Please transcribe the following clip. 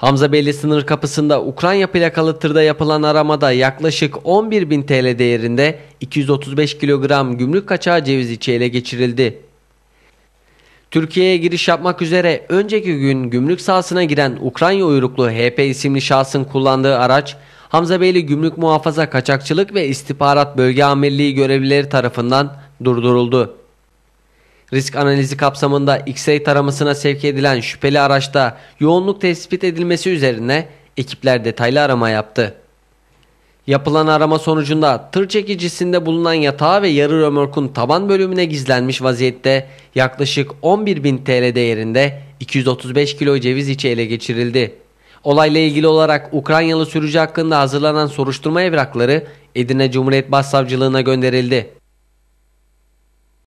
Hamza Beyli sınır kapısında Ukrayna plakalı tırda yapılan aramada yaklaşık 11 bin TL değerinde 235 kilogram gümrük kaçağı ceviz içi geçirildi. Türkiye'ye giriş yapmak üzere önceki gün gümrük sahasına giren Ukrayna uyruklu HP isimli şahsın kullandığı araç Hamza Beyli Gümrük Muhafaza Kaçakçılık ve İstihbarat Bölge Amirliği görevlileri tarafından durduruldu. Risk analizi kapsamında X-ray taramasına sevk edilen şüpheli araçta yoğunluk tespit edilmesi üzerine ekipler detaylı arama yaptı. Yapılan arama sonucunda tır çekicisinde bulunan yatağı ve yarı römorkun taban bölümüne gizlenmiş vaziyette yaklaşık 11.000 TL değerinde 235 kilo ceviz içi ele geçirildi. Olayla ilgili olarak Ukraynalı sürücü hakkında hazırlanan soruşturma evrakları Edirne Cumhuriyet Başsavcılığına gönderildi.